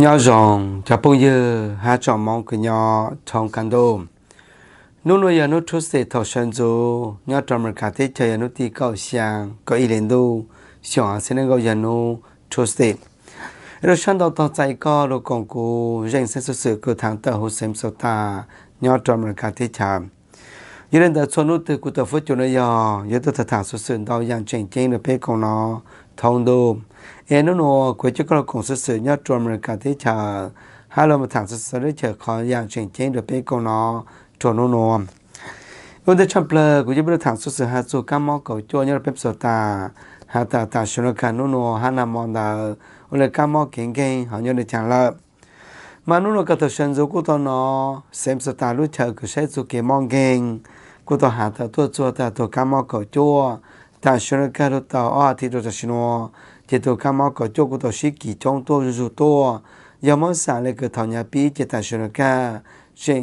nhỏ rong cha bông yơ hai cho mong cái nhỏ trong căn đồ nô nô yơ nô chút sẽ thọ sân zo nhỏ trong mặt cả thế chơi nô tì cầu sang có ý lên đâu xóa sẽ nên gọi yơ nô chút sẽ rồi sân đầu tao chạy co lô còn cô dành sẽ sự sự cơ thắng tờ hồ xem sâu ta nhỏ trong mặt cả thế chạm yơ lên tờ xuân nô từ cụ tờ phút chỗ nô yơ yơ tờ thật thẳng sự sự đau dạng chênh chênh được phê cầu nó thông đùm em nó nó quê cho các công sự sự nhớ trong mình cả thế chờ hai lần mà thằng sự sự đấy chờ khó dạng chuyển trên được bên câu nó cho nó nó ôn đã chăm plơ cũng như bên thằng sự sự hạ số cam mò cầu cho nhớ bên sở ta hạ ta ta số nó cả nó nó hạ nằm mòn đã ôn là cam mò kiến kiến họ nhớ được chẳng lợi mà nó nó cả thật sân dấu của nó xem sở ta lúc chờ cứ xét số kiến mong kiến của tao hạ ta tua chua ta tua cam mò cầu chua ta số nó cả lúc tao ở thì đồ ta xin nó Tito kama ko choko to shiki chong to zhuzhu to, yamo san le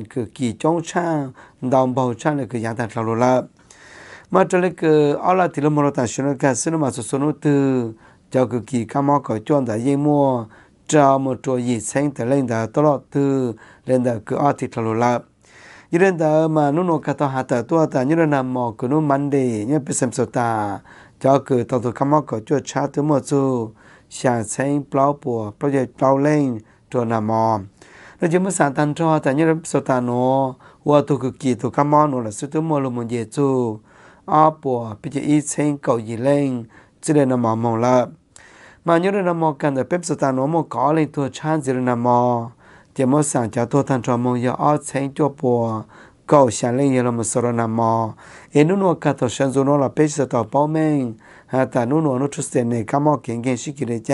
ke ki chong chan, ndang bau chan le ke yang tan tra lo sinu tu, ki tu, hata cho cử tổng thủ khám mắc có chuột cha thứ một dù xả xanh plau bùa plau dạy plau lên trò nà mò nó chỉ mới sản tan cho tại nhớ số tà nó qua thủ cực kỳ thủ khám mắc nó là sự thứ một là một dễ dù ở bùa bây giờ ít xanh cầu gì lên chỉ để nà mò mong lợp mà nhớ nà mò cần để phép số tà nó một có lên thua cha gì nà mò chỉ mới sản cho thua thành trò mong giờ ở xanh cho bùa ကောရှန်လင်းရလမစရနာမအနုနောကတရှန်ဇနောလာပေစတပေါမင်းဟာတနုနောနုထစနေကမောကင်ကင်ရှိကရကြ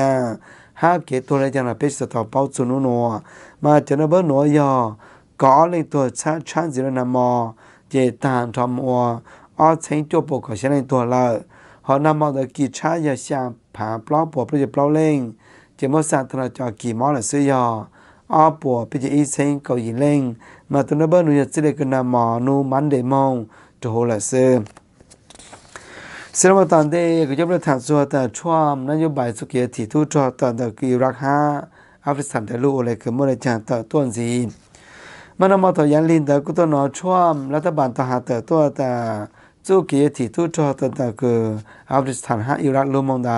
ဟာကေတိုရကြနာပေစတပေါဇနုနောမာတနဘနောယကောလေတောချန်ချန်ဇရနာမကျေတန်ထမောအချင်းတပုတ်ခရှန်လင်းတော်လာဟောနာမဒကိချာယရှံဖန်ပလောက်ပေါ်ပြပလောက်လင်းကျေမစံထနာကြကီမောလဆေယအပေါ်ပြအေးချင်းကောရင်လင်းมาตุนบะนุยะสิเลกนามานูมันเดมองโตโหละเซเสรมาตันเดกยบระทานสัวตาชวามนโยบายสุเกียติทุทอตันตะกีรักฮาอาฟริกันเดลูโอเลกมอเลจันตะต้วนซีမနမတော်ရန်လင်းတကုတနောချွမ်လတဘန်တဟာတတောတာဇုကေတီတူတောတတကအာဖရိစတန်ဟာအီရတ်လိုမွန်ဒါ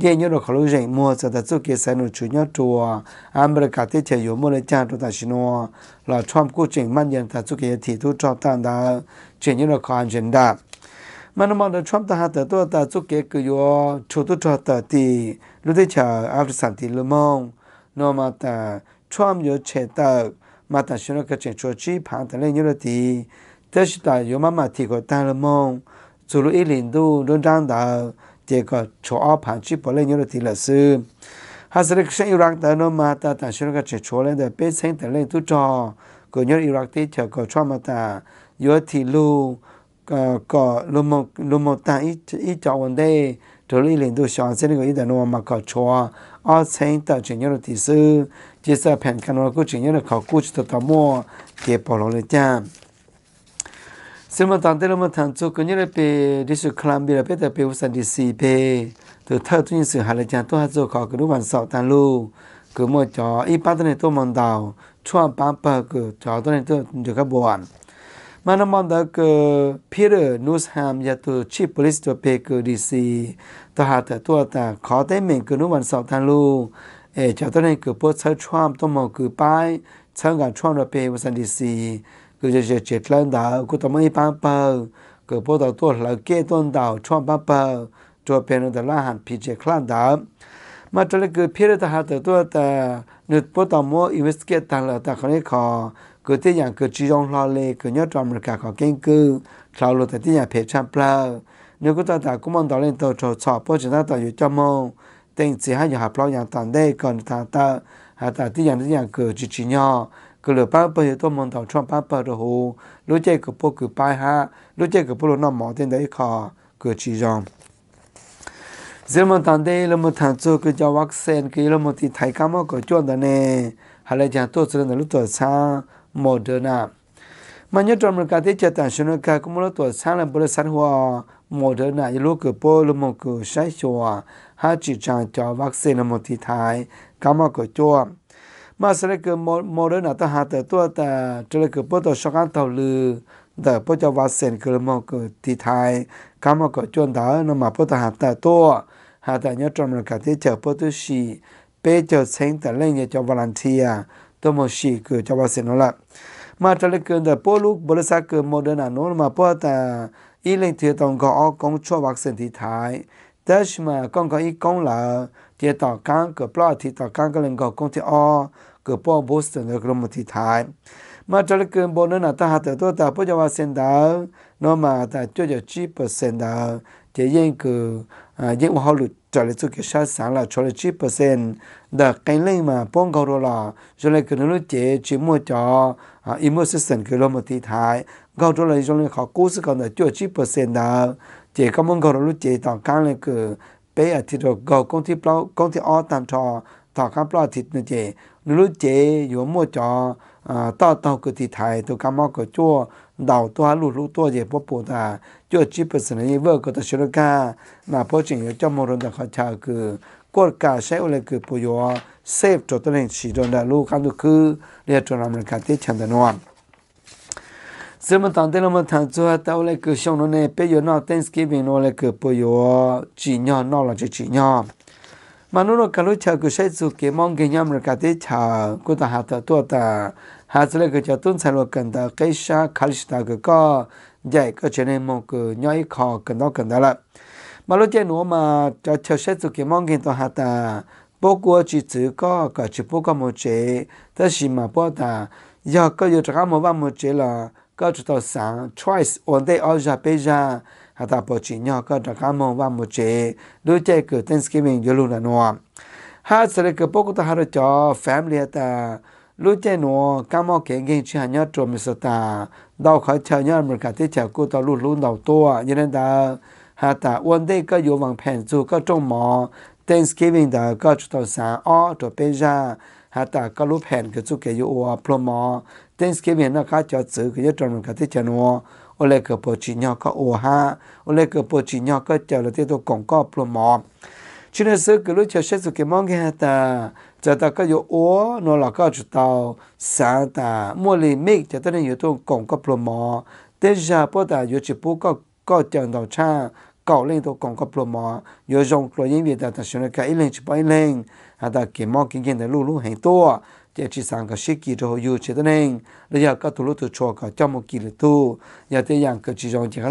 yéi ñiéi kóloó xéng muó zá tá tzúkei sá iñó chú ñá tzúwa ámbará ká tí ché yó múla cháá tó tá xé nó lá yé ká chó áo pán chí pó lé nyó rá tí lá sú. Há sá lé ksé irá kdá nó mátá tán shé rá ká ché chó lé, dá péséng tán lé tú chó kó nyó irá kdé สมมติตอนที่เรามาทำจุกนี่เราไปดิสุคลัมบีเราไปแต่ไปวุสันดิซีไปตัวเธอตัวนี้สื่อหาเลจันตัวฮัจโจขอกระดูกวันสอบตันลูกระโมจออีปัตตนตัวมันดาวช่วงปั๊มเปิดกระจอตัวนี้ตัวเด็กบวนมันมันเด็กกระพีเรนูสแฮมยาตัวชีพบริสตัวเปกรดิซีตัวหาแต่ตัวแต่ขอได้เหม่งกระดูกวันสอบตันลูกเอจอตัวนี้กระโปรเชิดช่วงตัวมันกรไปเชิงกันช่วงเราไปวุสันดิซี个就是这 plan 的，古他们一般不，个报道多了改动到创办不，做别人的烂汉皮这 plan 的，嘛这里个别人的还得多的，你报道么 investigate 到了，但可能靠个这样个集中了嘞，个要专门干靠研究，道路的这样赔偿不了，你古到打古忙到嘞到做草，不就那到有叫么？等只还有还不老样，但那个他他还打这样这样个就这样。cứ lỡ ba bờ tôi mong thảo chọn ba bờ hồ lúc chơi cứ bố cứ bài ha lúc chơi cứ bố nó mỏ tên đấy khó cứ chỉ rằng giờ mà tàn đây là một thằng chơi cứ cho vắc cái là một thì thấy cá mà có chuyện đó nè hay là chẳng tốt rồi là lúc một đứa mà nhớ trong một cái thế chơi tàn số nó cái cũng là tuổi xa là bữa sáng hoa một đứa nào cứ bố là một cứ sai chùa ha chỉ chẳng cho vắc là một thì thấy cá mà có chuyện มาสระก cái mò m เ đó l ั ta hạ ต ớ ตัวแต่ cho là cái b ุ t đầu sáng t à แต่พุะจาวัดเซนคือมอก็ทีไทยคำว่าก็จวนดาวนมาพระทหาแต่ตัว หาแต่ยนียจอมรกาที่เจอพระตุชีเปเจอเซงแต่เล่นเนยจอมวัลันเทียตัวมอชีคือจาวัดเซนนั่นแหละมาจะเิกกินแต่พวกลูกบริษัทเกิดโมเดอร์นาโนมาพวแต่อีเล่นเทียตองก็ออกกองชั่ววัดเซนทีไทยแต่ชมากองก็อีกองเหล่าเทีต่อการเกิดปลอดที่ต่อการก็เล่นก็คงที่ออ그 뽀보스는 그런 못이 다 마찰 그 보는 아타 하더도 다 보자와 센다 너마다 쪼저 찌퍼 센다 제인 그 제인 하루 저래 저게 샤산라 저래 찌퍼 센다 깽랭마 뽕거로라 저래 그는 제 지모자 아 이모스선 그런 못이 다 가도라 이전에 가 고스가나 쪼찌 퍼센다 제 검은 거로 제 당간의 그 배아티도 거 공티 플라우 공티 어탄 저 taa ka plaa titna jay, nilu jay yuwa mua taa taa ku ti thayi tu ka ku chua daaw tuhaa luu luu toa jay paa puu taa, chua chi paa sanayi waa ku taa shiru po ching ku, shay ku chan nuwa. ku pe Thanksgiving ku chi che chi manuno kalu cha ku sai zu ke mong ge nyam ra de cha ku ta ha ta to ta ha zu le ge cha tun sa lo kan da sha khal shi ta ge ka ja ke Che ne mo ku nyai kha ka kanda kan la ma lo je no ma cha cha sai zu ke mong ge to ha ta po chi Tsu ka ka chi po ka mo che ta shi ma po ta ya Ka yu cha ma ba mo che la ka chu ta twice on day all ja pe ja ta bỏ chỉ nhau cơ trả cá mông và một chế đôi chế cửa Thanksgiving vô luôn là nọ ha sẽ là cửa bốc ta haro cho family ta lúc chế nọ cá mò kẻ nghe chuyện hàng nhau trộm mình sợ ta đau khỏi chờ nhau mình cả thế chờ cô ta luôn luôn đầu to như nên ta ha ta one day có vô vàng phèn dù có trong mò Thanksgiving ta có chút tàu sáng ó rồi bây giờ ha ta có lúc phèn cái chú kẻ vô plum mò Thanksgiving nó khá cho chữ cái nhất trộm mình cả thế chờ nọ ô lê cờ bộ chỉ nhau có ô ha ô lê cờ bộ chỉ nhau có chờ là tiêu tôi cổng có bờ mò cho nên sự cái lúc chờ sẽ cái mong cái ta chờ ta có yếu ố nó là có chút tàu sáng ta mua lì mít chờ ta nên yếu tôi cổng có bờ mò tên giờ bữa ta yếu chỉ bố có có chồng đầu cha cậu lên tôi còn có bờ mò yếu dùng lo những việc ta ta sẽ cái lên chỉ bay lên à ta cái mong cái cái để lú lú hành to che chi san ka shikki toho yoo che teneng le yaa ka tu lu tu cho ka tia mokki le tu yaa ten yang ka chi ziong tiga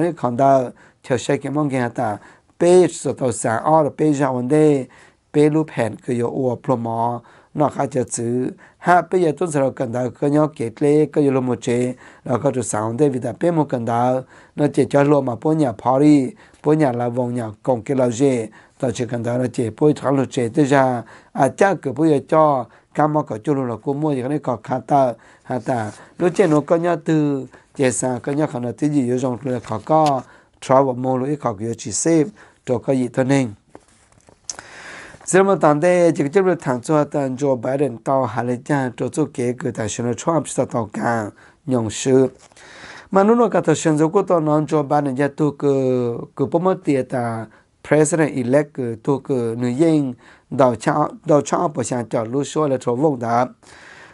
kama ko chulo lo ko mo ye ne ko khata hata lo che no ko nya tu che sa ko nya khana ti ji yo jong lo ka ka travel mo lo e ka yo chi save to ka yi to ning zirma tande ji ji lo tang cho ta jo biden tao ha le ja to cho ke ko ta shon trump sta to ka nyong shu manuno ka ta shon zo ko to non jo biden ja to ko ko pomo ti e ta president elect to ko nu yeng 到查到查不想找路说了错问的。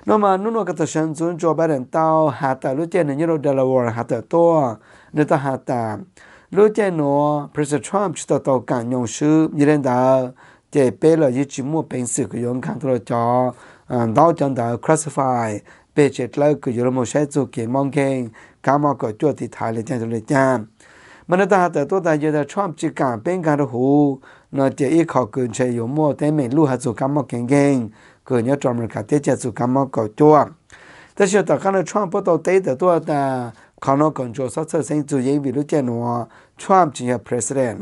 那么努诺个的神尊做白人到哈达路见的尼罗德拉沃哈达多，那到哈达路见诺 President Trump 知道到干用书，你认得这背了一句莫本事个用看到了叫嗯到讲到 classify 被这老个有了么谁做给忙ง干嘛个做的台里讲就来讲。มจุด่อกายงันนได้แต่ตัวแต่ยังได้ชอบจิกการเป็นการหู naa jaa ii kao koon president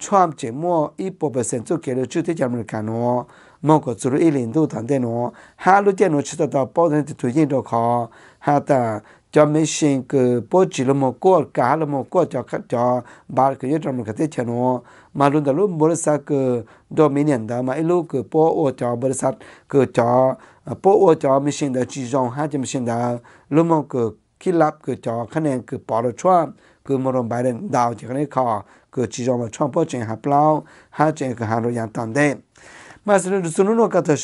Chuam che muo 100% zukele chu teche lumele kano mo ko zulu i lindu tante no Haa lu che nu chita daa po zante tuyeen do kao Haa taa jao me shing ku po chi lume kua ka haa lume kua 그 지점을 청포증 하플라우 하증 그 하루 양탄데 마스르 루스누노 같은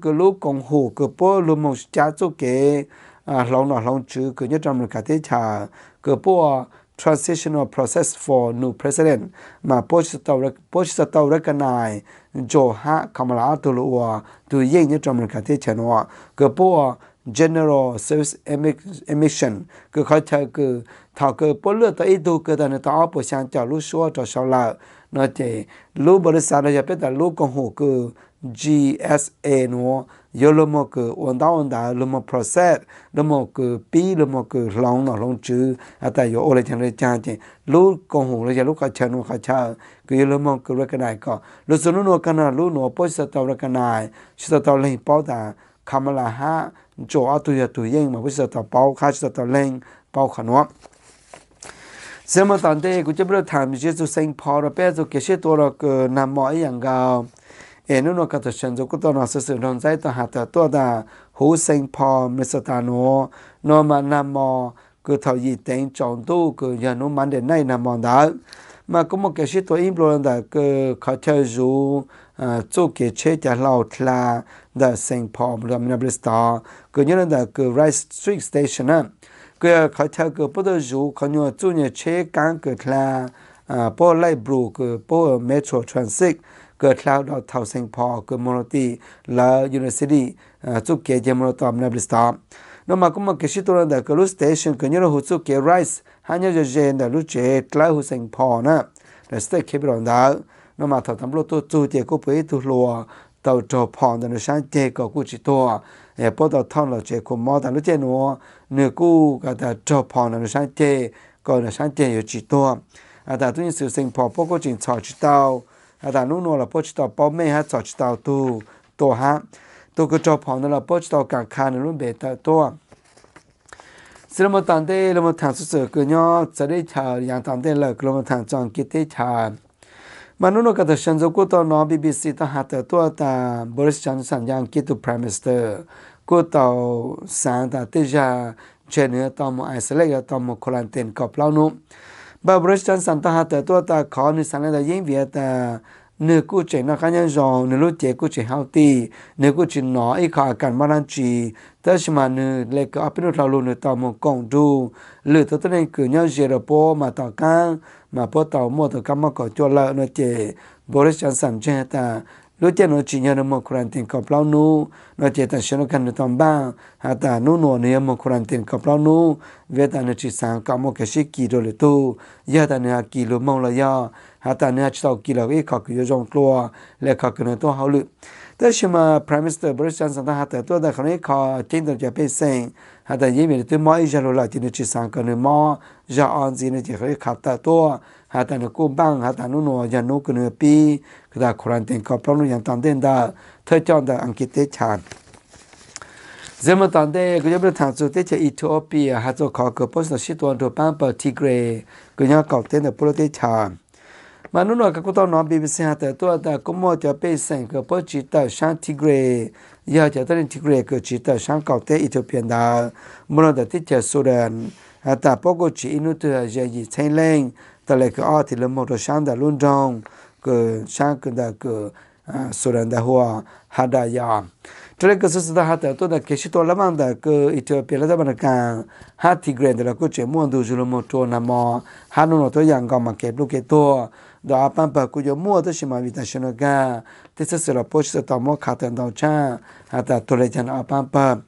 그 루공호 그포 루몽 자쪽에 à lòng nó lòng chữ cứ nhất trong cái thế cha cứ po transitional process for new president mà po sẽ tàu po sẽ tàu ra cái này cho ha Kamala tu lụa tu yên nhất trong cái thế cha nó cứ bộ general service emission ke kha ta ke tha ke po le ta i do ke da ne ta po sha cha lu shuo cha shao la na che lu bo le sa la ya pe da lu ko ho ke gsa no yo lo mo ke wan da wan da lu mo process lu mo ke pi lu mo ke long na long chu a ta yo o le chen le cha che lu ko hu le ya lu ka cha no ka cha ge yo lo mo ke re ka dai ko lu su nu no ka na lu no po sa ta re ka nai shi ta ta le pa da kamala ha chỗ ở tuổi tuổi yên mà bây giờ ta bao khai giờ ta lên bao khả năng giờ mà tận đây cũng chỉ biết tham gia cho sinh phò rồi bây giờ cái sự đó là cái nam mọi อย่าง gạo em nó cái thứ sinh cho cái đó là sự sự non dai ta hạt ta đó là hữu sinh phò mới sợ ta nó nó mà nam mò cứ thầu gì tên chọn tu cứ giờ nó mang đến này nam mò đó mà có một cái sự tôi im luôn là cứ khó chơi dù à, chỗ cái chế trả lao là the St. Paul ram na Bristol cứ như là cứ Rice Street Station á cứ khởi theo cứ bắt đầu rủ khởi nhau chú nhớ chế cán cứ là à bộ lại bù cứ bộ metro transit cứ theo đó thảo St. Paul cứ Monoti là University chụp kế chế Monoti na Bristol nó mà cũng mà cái sự tôi là cứ lúc station cứ như là hút chụp kế Rice hai nhau giờ là lúc chế là hút St. Paul nè là state capital đó nó mà thảo thầm lúc tôi chú chế cô bấy tôi lùa ตัวจอพอนเดินช้างเจก็กูจิตัวเอพปอดท่อนเราเจคุมมอตันลุเจนัวเนื้อกู้ก็แต่จอพอนเดินช้างเจก็เดินช้างเจอยู่จิตตัวอาตาตุ้งสื่อสิ่งพอพวกกูจิตสอจิตเอาอาตาโน่นัวเราพกจิตเอาป้อไม่ฮะสอจิตเอาตัวตัวฮะตัวก็จอพอนนเราพกจิตเอากางคานในรุ่นเบตตัวสิ่งเราตั้งใจเราทำสื่อเกี่ยงจะได้ชาอย่างตั้งใจเลยเราทำจังกิจได้ชา Manuno Katashanzo Kuto no BBC ta hata to ta Boris Johnson yang kitu Prime Minister Kuto san ta teja chene ta mo isolate ya ta mo quarantine ka plano ba Boris Johnson ta hata to ta khani san da yin vi ta เนื้อกูเจนะกันยันจองเนื้อรถเจกูเจเฮาตีเนื้อกูจินหนอไอขากันมาลันจีแต่ชมาเนื้อเล็กก็อภิรุทาลุเนื้อตอมกองดูหรือตัวตัวนี้คือเนี่ยเจระโปมาต่อกันมาพอต่อมอต่อกันมาก่อจวละเนื้อเจบริษัทสันเจตา lo tia no chi nyo no mo kuran ten kop lao nu, no tia tan shi no kan no tong bang, ha ta no no no yo mo kuran ten kop lao nu, ve ta no chi sang ka shi ki do le tu, ya ta no ya lo mong ya, ha ta no ya chi tau ki la le ka no to hao lu. Prime Minister Boris Johnson ta to da khanay ka ten to sing, ma no no ma, ja no hata le ko bang hata no no ja no kun pi kada quran ten ka problem yang tan den da tha chang da ang kite chan zema tan de ko jabra tan so te che ethiopia ha zo ka ko pos na shit wan to pan pa tigre ko nya ka ten de pro te chan ma no no ka ko to no bi bi sen hata to ata ko mo ja pe sen ko po chi ta shan tigre ya ja tan tigre ko chi ta shan ka te ethiopia da mo da te che so dan hata pogo chi inu to ja ji chen leng tala ka aati la moto shanda lundang ka shankanda ka suranda huwa hada ya. Tala ka sasada hata to da keshito lamanda ka itiwa pila dabana ka hati grenda la kuche muandu zhulu moto na mo hanu no to yanga ma ke blu ke to ku yo pampa kujo muadu shima vita shino ka te sasara pochita ta mo katan dao chan hata tole jan a pampa.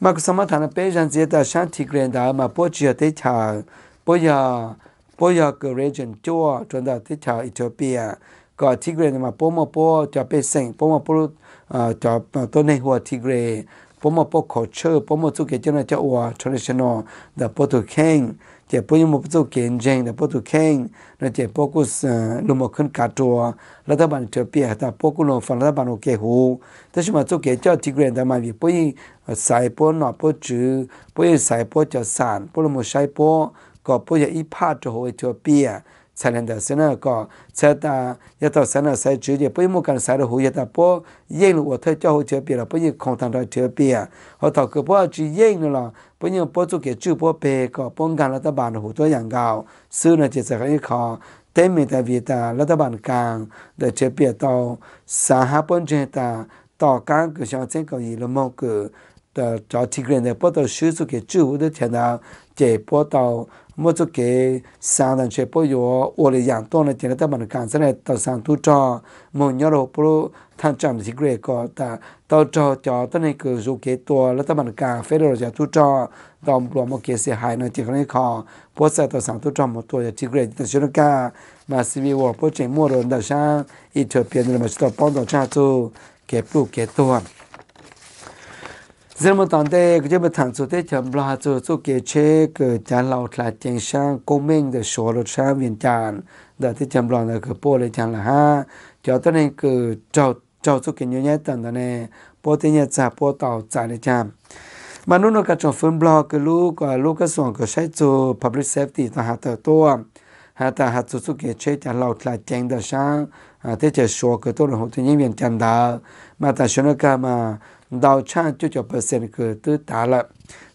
Ma ku samatana pejan zeta shanti grenda ma pochita te cha po ya 波亚格 region 就转到这条 Ethiopia，个 Tigray 嘛，波莫波就被省，波莫波呃就都内หัว Tigray，波莫波 culture，波莫做给叫那叫哇 traditional 的波图 king，这波又莫做给 king 的波图 king，那这波古是鲁莫肯卡多，拉达班 Ethiopia，但波古龙放拉达班 OK 胡，但是嘛做给叫 Tigray 的嘛，波伊塞波那波จื波伊塞波叫散，波鲁莫塞波。个不要一怕就好就变，才能在生上个。才当一到身上使注意，不要木干使了好一条不硬了我太好一条片了，不要空荡一条片。我到个波就硬了，不要波做给主播拍个，不干了家办了好多人搞。虽然这些可以考，对面的味道，老板讲的这边到上海本截的，到刚就是讲个一了么个？呃，找几个人波到手术给主播的电脑，再波到。莫做给三顿吃不药，我的养多呢，天天在门口看着呢，到上土庄，梦鸟路不如他长得是个高，但到庄庄到那个肉给多，那在门口看，飞到了上土庄，到罗莫给些海呢，天天看，不在到上土庄莫多，也几个人在学着干，嘛是为我不寂寞了，那想一条边的嘛，去到帮到家做，给不给多。giờ mà tante cái chế mà thằng số thế chậm là số số kế chế cái chán lâu là chèn sang comment để số lột sang viên chán để thế chậm là cái bộ lên chán là ha cho tới này cái trâu trâu số kế như thế tận đó này bộ thế nhớ trả bộ tàu trả lấy chán mà nó nó cả trong phân blog cái lúc cái lúc cái ส่วน cái sách số public safety ta hạt tờ to hạt ta hạt số số kế chế chân lâu là chèn để sang thế chế số cái tôi là hậu thế nhớ viên chán đó mà ta số nó cả mà đào cha cho cho percent cứ tư tá là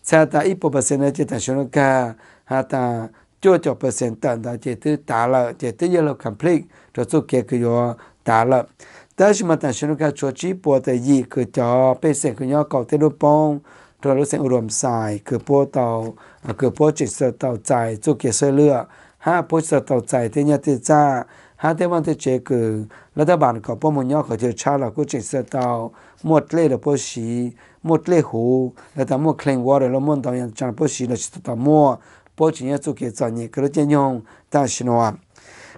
xa ta ít bộ percent này chỉ ta số nó cả ha ta cho cho percent tận ta chỉ tư tá là chỉ tự giờ là complete rồi số kia cứ do tá là ta chỉ mà thành số nó cho chỉ bộ tại gì cứ cho percent cứ nhau cầu tới đôi bông rồi lúc cứ cứ cứ tàu tàu tàu chạy chạy ha ha thế thế cha cha ta là sẽ tàu หมดเลยเราพอชีหมดเลยหู แล้วแต่หมอคลังวอเตอร์เราหมดตอนยังจังพอชีเ้าชุดตัวมมดพอชีเนี่ยสุกีกจจันยี่กระลเจียงต้าชโนะ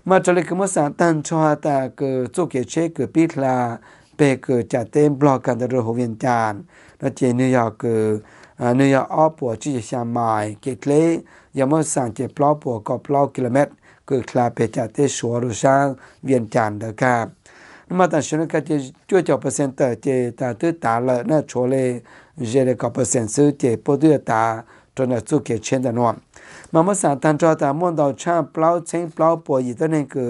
มาจากเลยก็มาสั่งตั้งชัวแต่ก็จุกเกจเชกเกปีดละเป็ิดก็จัดเต็มบล็อกกันเรือหัวเวียนจาน แล้วเจนี่ยากก็อันนี่ยาอ้อปัวชีจะใช้ไม้เกล็ดยามสั่งเจ็บปลอกปัวก็ปลอกกิโลเมตรก็คลาเปจัดเตชัวรูช่างเวียนจานเดอครับ mà ta xin cái chế chưa cho percent tờ chế ta tư ta lợi nó cho lên chế để có percent sư chế bố tư ta cho nó chú cái trên đàn hoàng mà mà sản tan cho ta muốn đào cha plau chén plau bò gì đó nên cái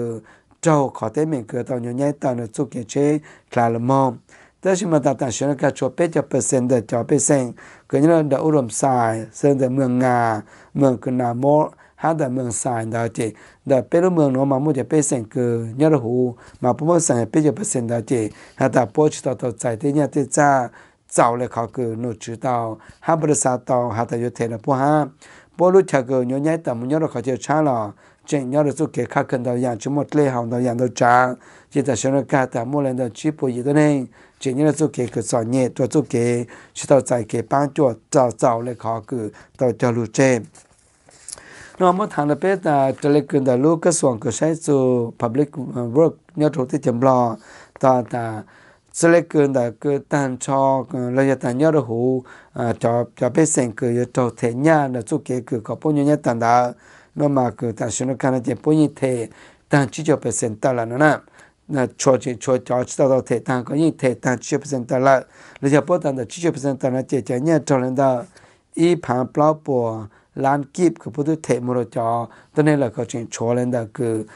trâu có thể mình cứ tao nhớ nhảy tao nó chú kế chế là là mong ta xin mà ta ta xin cái chỗ bé cho percent tờ cho percent cứ như là đỡ rộm xài sơn tờ mường ngà mường cứ nà mỏ hát đã mường xài đã chế, đã bé lúc mường nó mà mua cho bé sen cứ nhớ là hù mà bố mua sen bé cho bé sen đã chế, hát đã bố chỉ tao tao chạy thế nhà thế cha cháu lại khó cứ nó chỉ tao hát bữa sa tao hát đã yêu thế là bố ha bố lúc chả cứ nhớ nhảy tầm nhớ là khó chịu cha là chỉ nhớ là số kế khác cần tao dạng chúng một lê hồng tao dạng tao cha chỉ ta xem nó cả ta mua lên tao chỉ bộ gì đó nên chỉ như là số kế cứ sợ nhẹ cho số kế chỉ tao chạy kế bán cho cháu cháu lại khó cứ tao cho lụt trên normal than the beta telecom the local song ko sai so public work nyo tho ti jam la ta ta selecon da ko tan cho la ya tan nyo ro hu cho cho pe sen ko yo tho the nya na zu ke ko ko po nyo nya tan da no ma ko ta shu no kan je po ni te tan chi cho pe sen ta la na na na cho chi cho cho chi ta da te tan ko ni te tan chi pe sen ta la la ya po tan da chi pe sen ta na je je nya tro len da i pan po lan kip ku putu te muro cha tene la ka chen cho len da ku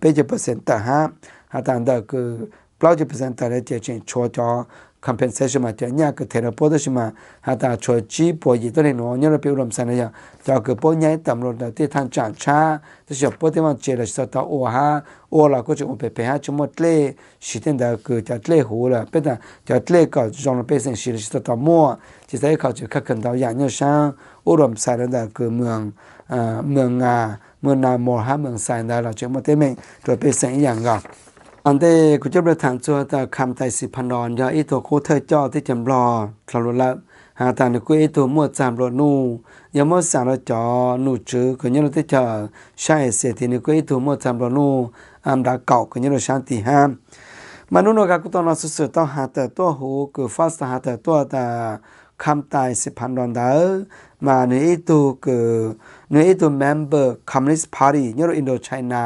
peje pasen ta ha ha tan da ku plau je pasen ta le che chen cho cha compensation mà cho nhà cái therapist mà hà ta cho chi bỏ gì đó này nó nhớ là biểu làm sao này giờ cho cái bỏ nhảy tầm luôn đầu tiên thằng chàng cha tôi sẽ bộ tiền mà chỉ là sao ta ô ha ô là có chuyện bề ha chúng một lệ chỉ tên đó cái cho lệ hồ là bây giờ cho lệ có dòng là bây giờ chỉ là sao ta mua chỉ thấy เขาจะขึ้นดาวอย่างเงี้ยช่างอุดมสายนั่นแหละคือเมืองเมืองงาเมืองนามอฮะเมืองสายนั่นเราจะมาเต็มเองตัวเป็นเสียงอย่างกับอันเดกูจะประทานชัวแต่คำใจสิพันนอนยาอีตัวโคเธอจ่อที่จำรอทารุละหาตาหนูกูอีตัวมั่วจามรอนูยามมั่วสารจ่อนูจื้อก็ยังเราที่จะใช่เสียทีหนูกูอีตัวมั่วจามรอนูอันดาเก่าก็ยังเราชันติห้ามมนุษย์เราก็ต้องนอนสุดๆต้องหาแต่ตัวหูกูฟัสหาแต่ตัวแต่คำตายสิพันดอนเดอมาหนูอีตัวกูหนูอีตัวเมมเบอร์คอมมิวนิสต์พาร์ตี้ยังเราอินโดไชน่า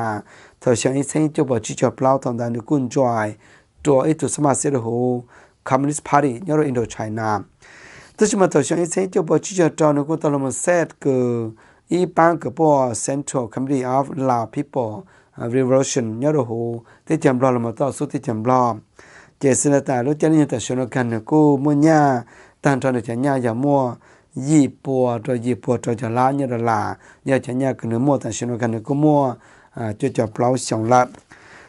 thở sáng ít sáng cho bỏ chỉ cho plau thằng đàn được quân tròi trò ít tụ sma sẽ được hồ Communist Party nhớ rồi Indo China tức mà thở sáng ít sáng cho bỏ chỉ cho trò nó quân tao làm xét cờ ý bang cờ bỏ Central Committee of La People Revolution nhớ rồi hồ thế chậm lo là mà tao số thế chậm lo chỉ xin là tại lúc chân nhân tại số nó cần cô mua nhà tan trò được chả nhà giờ mua gì bùa rồi gì bùa rồi giờ lá nhớ rồi là giờ chả nhà cần mua tại số nó cần cô mua 啊，就叫不老想了。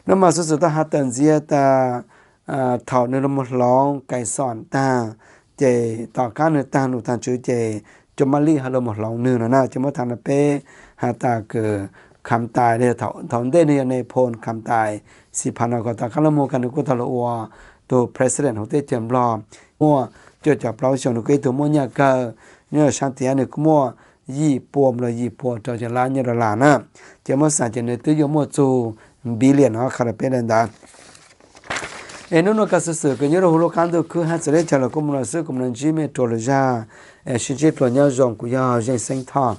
那么说是到他等些的呃，讨论那么 long 改善的，这大家呢单独单就这就么厉害那么 long 呢那就么他那边他大个คำตายเนี่ยถถอนได้เนยในพลคำตายสิพันกตาคัลโมกันกุตลัวตัวประธานของเตเจียมรอมมัวจะจับเราชนกุยตัวมัวเนี่ยก็เนี่ยชันตียนี่ยมัว yi po mla yi po to cha la nyi la na che mo sa che ne te yo mo zu bi le na kha ra pe na da e nu no ka sa sa ke nyi ro lo kan do ku ha zhe le cha lo ku mo na se ku mo ji me to le ja e shi ji to nya zong ku ya jin sing ta